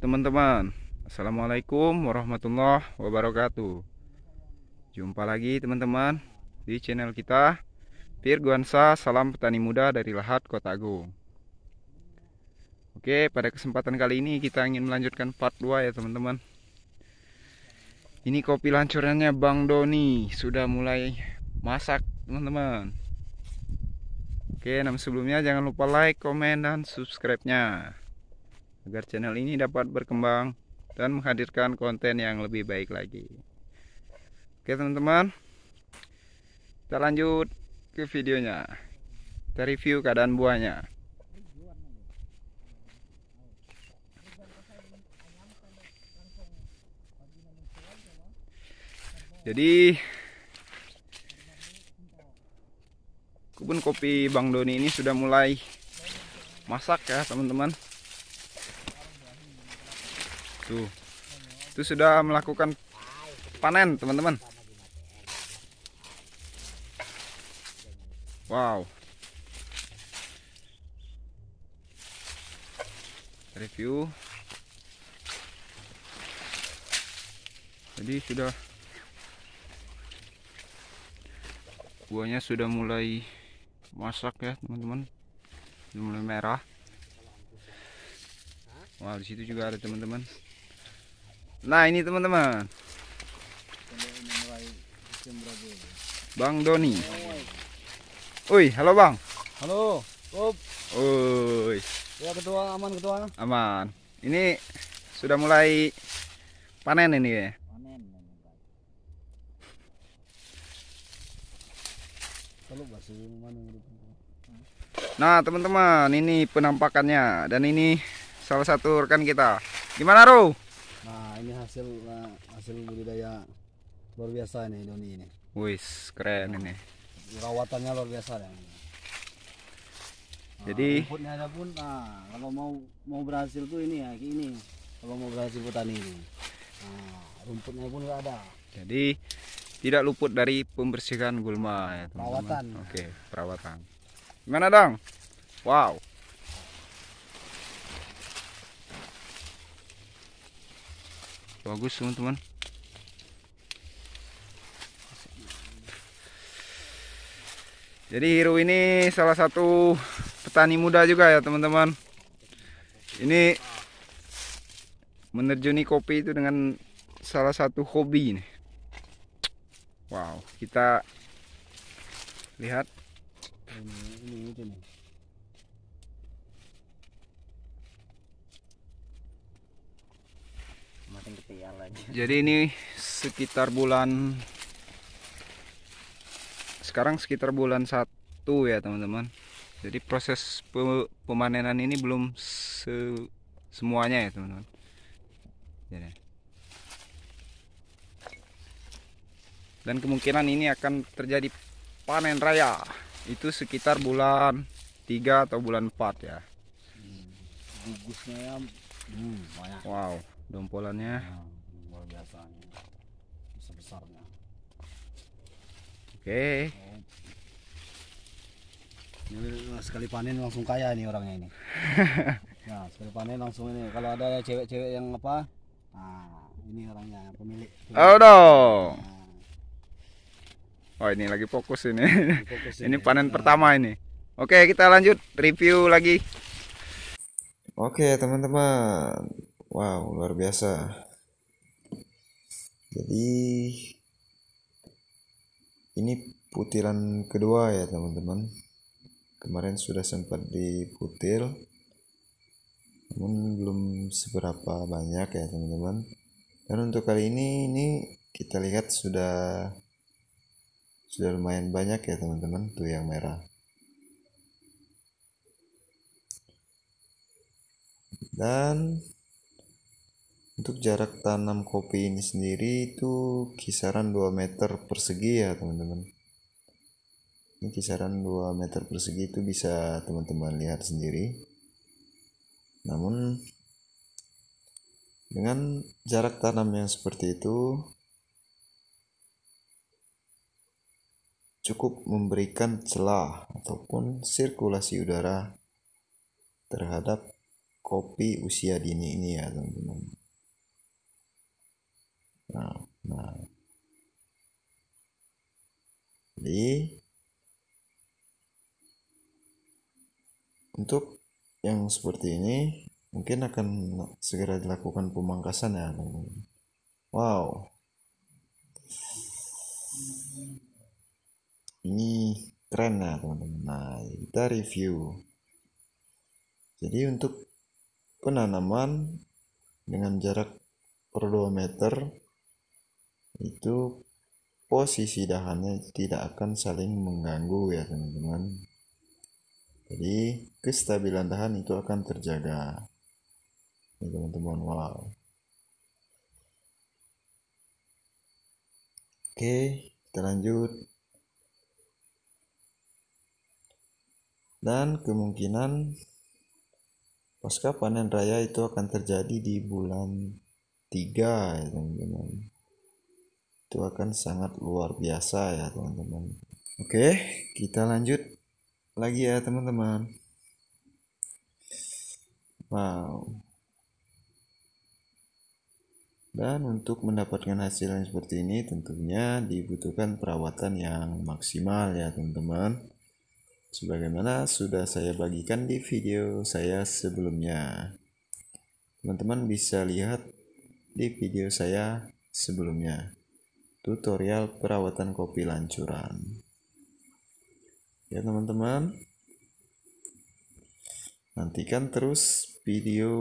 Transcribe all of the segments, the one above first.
teman-teman Assalamualaikum warahmatullahi wabarakatuh Jumpa lagi teman-teman Di channel kita Firguansa Salam Petani Muda dari Lahat Kota Agung Oke pada kesempatan kali ini kita ingin melanjutkan part 2 ya teman-teman Ini kopi lancurannya Bang Doni Sudah mulai masak teman-teman Oke, namun sebelumnya jangan lupa like, komen, dan subscribe-nya agar channel ini dapat berkembang dan menghadirkan konten yang lebih baik lagi. Oke teman-teman, kita lanjut ke videonya. Kita review keadaan buahnya. Jadi kebun kopi Bang Doni ini sudah mulai masak ya teman-teman tuh itu sudah melakukan panen teman-teman wow review jadi sudah buahnya sudah mulai masak ya teman-teman mulai merah wow, disitu juga ada teman-teman. Nah ini teman-teman Bang Doni Woi halo bang Halo Bob Oi Ya ketua aman ketua Aman Ini sudah mulai panen ini ya, ya Nah teman-teman ini penampakannya dan ini salah satu rekan kita. Gimana Ruh? Nah ini hasil uh, hasil budidaya luar biasa ini Doni ini. Wis keren nah, ini. Rawatannya luar biasa ya. Nah, Jadi rumputnya ada pun, nah, kalau mau mau berhasil tuh ini ya, ini kalau mau berhasil petani ini. Nah, rumputnya pun nggak ada. Jadi tidak luput dari pembersihan gulma ya teman-teman. Perawatan. Oke, perawatan. Gimana dong? Wow. bagus teman-teman jadi hero ini salah satu petani muda juga ya teman-teman ini menerjuni kopi itu dengan salah satu hobi ini wow kita lihat Jadi ini sekitar bulan sekarang sekitar bulan satu ya teman-teman. Jadi proses pemanenan ini belum se semuanya ya teman-teman. Dan kemungkinan ini akan terjadi panen raya itu sekitar bulan tiga atau bulan empat ya. Gugusnya hmm, hmm Wow dompolannya nah, luar biasanya sebesarnya oke okay. sekali panen langsung kaya ini orangnya ini nah sekali panen langsung ini kalau ada cewek-cewek yang apa nah ini orangnya pemilik, oh no. nah. Oh ini lagi fokus ini. Fokus ini, panen nah. pertama ini. Oke, kita lanjut review lagi. Oke, teman-teman. Wow, luar biasa. Jadi ini putiran kedua ya teman-teman. Kemarin sudah sempat diputil, namun belum seberapa banyak ya teman-teman. Dan untuk kali ini ini kita lihat sudah sudah lumayan banyak ya teman-teman tuh yang merah. Dan untuk jarak tanam kopi ini sendiri itu kisaran 2 meter persegi ya teman-teman ini kisaran 2 meter persegi itu bisa teman-teman lihat sendiri namun dengan jarak tanam yang seperti itu cukup memberikan celah ataupun sirkulasi udara terhadap kopi usia dini ini ya teman-teman untuk yang seperti ini mungkin akan segera dilakukan pemangkasan ya wow ini keren ya teman-teman nah kita review jadi untuk penanaman dengan jarak per 2 meter itu posisi dahannya tidak akan saling mengganggu ya teman-teman jadi kestabilan tahan itu akan terjaga ya teman-teman wow oke kita lanjut dan kemungkinan pasca panen raya itu akan terjadi di bulan 3 ya teman-teman itu akan sangat luar biasa ya teman-teman oke kita lanjut lagi ya teman-teman wow dan untuk mendapatkan hasil yang seperti ini tentunya dibutuhkan perawatan yang maksimal ya teman-teman sebagaimana sudah saya bagikan di video saya sebelumnya teman-teman bisa lihat di video saya sebelumnya tutorial perawatan kopi lancuran ya teman-teman nantikan terus video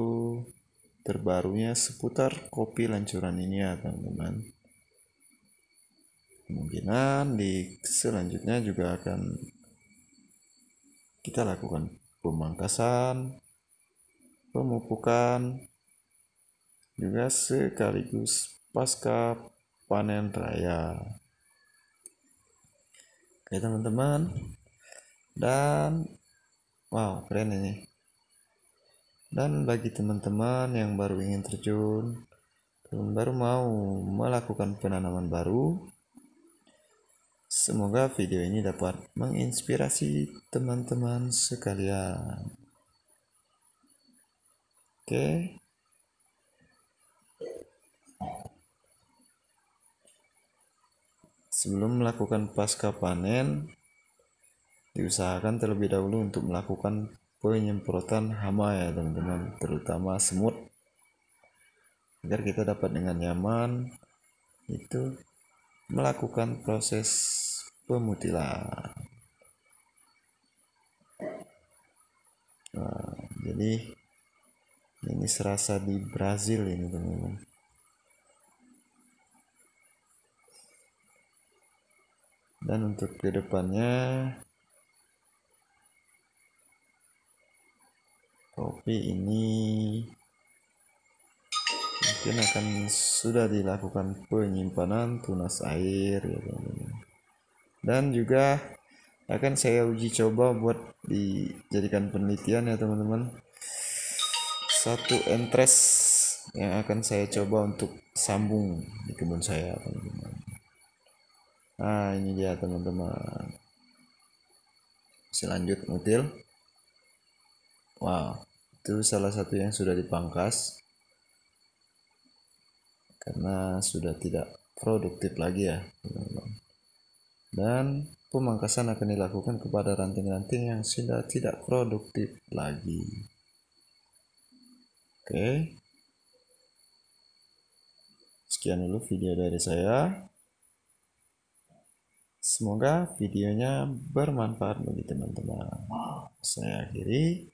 terbarunya seputar kopi lancuran ini ya teman-teman kemungkinan di selanjutnya juga akan kita lakukan pemangkasan pemupukan juga sekaligus pasca panen raya oke teman-teman dan wow keren ini dan bagi teman-teman yang baru ingin terjun dan baru mau melakukan penanaman baru semoga video ini dapat menginspirasi teman-teman sekalian oke sebelum melakukan pasca panen diusahakan terlebih dahulu untuk melakukan penyemprotan hama ya teman-teman terutama semut agar kita dapat dengan nyaman itu melakukan proses pemutilan nah, jadi ini serasa di Brazil ini teman-teman dan untuk kedepannya tapi ini mungkin akan sudah dilakukan penyimpanan tunas air ya teman-teman dan juga akan saya uji coba buat dijadikan penelitian ya teman-teman satu entres yang akan saya coba untuk sambung di kebun saya teman-teman nah ini dia teman-teman selanjut mutil wow itu salah satu yang sudah dipangkas karena sudah tidak produktif lagi ya teman-teman. Dan pemangkasan akan dilakukan kepada ranting-ranting yang sudah tidak produktif lagi. Oke. Sekian dulu video dari saya. Semoga videonya bermanfaat bagi teman-teman. Saya akhiri.